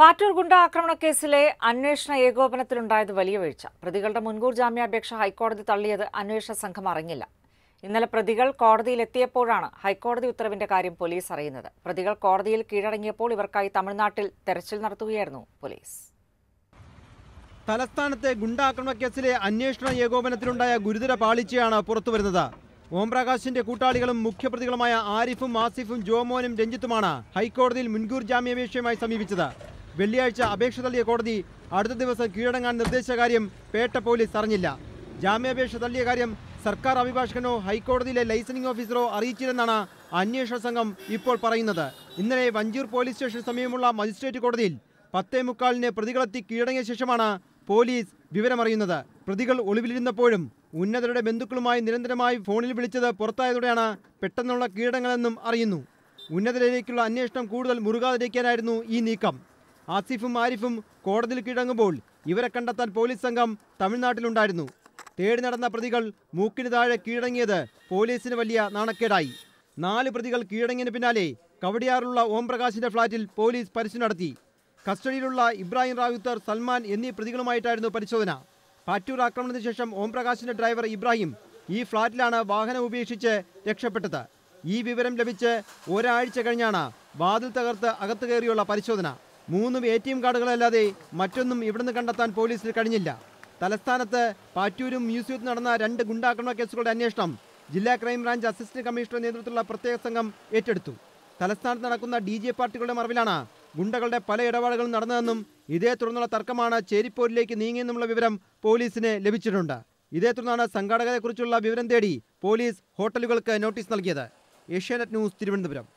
പാറ്റൂർ ഗുണ്ട ആക്രമണക്കേസിലെ അന്വേഷണ ഏകോപനത്തിലുണ്ടായത് വലിയ വീഴ്ച പ്രതികളുടെ മുൻകൂർ ജാമ്യാപേക്ഷ ഹൈക്കോടതി തള്ളിയത് അന്വേഷണ സംഘം അറിഞ്ഞില്ല ഇന്നലെ പ്രതികൾ കോടതിയിലെത്തിയപ്പോഴാണ് ഹൈക്കോടതി ഉത്തരവിന്റെ കാര്യം പോലീസ് അറിയുന്നത് പ്രതികൾ കോടതിയിൽ കീഴടങ്ങിയപ്പോൾ ഇവർക്കായി തമിഴ്നാട്ടിൽ തെരച്ചിൽ നടത്തുകയായിരുന്നു പോലീസ് തലസ്ഥാനത്തെ ഗുണ്ടാക്രമണക്കേസിലെ അന്വേഷണ ഏകോപനത്തിലുണ്ടായ ഗുരുതര പാളിച്ചയാണ് പുറത്തുവരുന്നത് ഓംപ്രകാശിന്റെ കൂട്ടാളികളും മുഖ്യപ്രതികളുമായ ആരിഫും ആസിഫും ജോമോനും രഞ്ജിത്തുമാണ് ഹൈക്കോടതിയിൽ മുൻകൂർ ജാമ്യാപേക്ഷയുമായി സമീപിച്ചത് വെള്ളിയാഴ്ച അപേക്ഷ തള്ളിയ കോടതി അടുത്ത ദിവസം കീഴടങ്ങാൻ നിർദ്ദേശിച്ച കാര്യം പേട്ട പോലീസ് അറിഞ്ഞില്ല ജാമ്യാപേക്ഷ തള്ളിയ കാര്യം സർക്കാർ അഭിഭാഷകനോ ഹൈക്കോടതിയിലെ ലൈസനിങ് ഓഫീസറോ അറിയിച്ചില്ലെന്നാണ് അന്വേഷണ സംഘം ഇപ്പോൾ പറയുന്നത് ഇന്നലെ വഞ്ചൂർ പോലീസ് സ്റ്റേഷന് സമീപമുള്ള മജിസ്ട്രേറ്റ് കോടതിയിൽ പത്തേ മുക്കാലിന് പ്രതികളെത്തി കീഴടങ്ങിയ ശേഷമാണ് പോലീസ് വിവരമറിയുന്നത് പ്രതികൾ ഒളിവിലിരുന്നപ്പോഴും ഉന്നതരുടെ ബന്ധുക്കളുമായി നിരന്തരമായി ഫോണിൽ വിളിച്ചത് പുറത്തായതോടെയാണ് പെട്ടെന്നുള്ള കീഴടങ്ങളെന്നും അറിയുന്നു ഉന്നതരിലേക്കുള്ള അന്വേഷണം കൂടുതൽ മുറുകാതിരിക്കാനായിരുന്നു ഈ നീക്കം ആസിഫും ആരിഫും കോടതിയിൽ കിടങ്ങുമ്പോൾ ഇവരെ കണ്ടെത്താൻ പോലീസ് സംഘം തമിഴ്നാട്ടിലുണ്ടായിരുന്നു തേടി നടന്ന പ്രതികൾ മൂക്കിന് താഴെ കീഴടങ്ങിയത് പോലീസിന് വലിയ നാണക്കേടായി നാല് പ്രതികൾ കീഴടങ്ങിയതിന് പിന്നാലെ കവടിയാറിലുള്ള ഓംപ്രകാശിന്റെ ഫ്ളാറ്റിൽ പോലീസ് പരിശോധന നടത്തി കസ്റ്റഡിയിലുള്ള ഇബ്രാഹിം റാവുത്തർ സൽമാൻ എന്നീ പ്രതികളുമായിട്ടായിരുന്നു പരിശോധന പാറ്റൂർ ആക്രമണത്തിന് ശേഷം ഓംപ്രകാശിന്റെ ഡ്രൈവർ ഇബ്രാഹിം ഈ ഫ്ളാറ്റിലാണ് വാഹനം ഉപേക്ഷിച്ച് രക്ഷപ്പെട്ടത് ഈ വിവരം ലഭിച്ച് ഒരാഴ്ച കഴിഞ്ഞാണ് വാതിൽ തകർത്ത് അകത്തു കയറിയുള്ള പരിശോധന മൂന്നും എ ടി എം കാർഡുകളല്ലാതെ മറ്റൊന്നും ഇവിടുന്ന് കണ്ടെത്താൻ പോലീസിന് കഴിഞ്ഞില്ല തലസ്ഥാനത്ത് പാറ്റൂരും മ്യൂസിയത്തും നടന്ന രണ്ട് ഗുണ്ടാക്രമണ കേസുകളുടെ അന്വേഷണം ജില്ലാ ക്രൈംബ്രാഞ്ച് അസിസ്റ്റന്റ് കമ്മീഷണർ നേതൃത്വത്തിലുള്ള പ്രത്യേക സംഘം ഏറ്റെടുത്തു തലസ്ഥാനത്ത് നടക്കുന്ന ഡി ജെ പാർട്ടികളുടെ മറവിലാണ് ഗുണ്ടകളുടെ പല ഇടപാടുകളും നടന്നതെന്നും ഇതേ തുടർന്നുള്ള തർക്കമാണ് ചേരിപ്പോരിലേക്ക് നീങ്ങിയെന്നുള്ള വിവരം പോലീസിന് ലഭിച്ചിട്ടുണ്ട് ഇതേ തുടർന്നാണ് സംഘാടകരെക്കുറിച്ചുള്ള വിവരം തേടി പോലീസ് ഹോട്ടലുകൾക്ക് നോട്ടീസ് നൽകിയത് ഏഷ്യാനെറ്റ് ന്യൂസ് തിരുവനന്തപുരം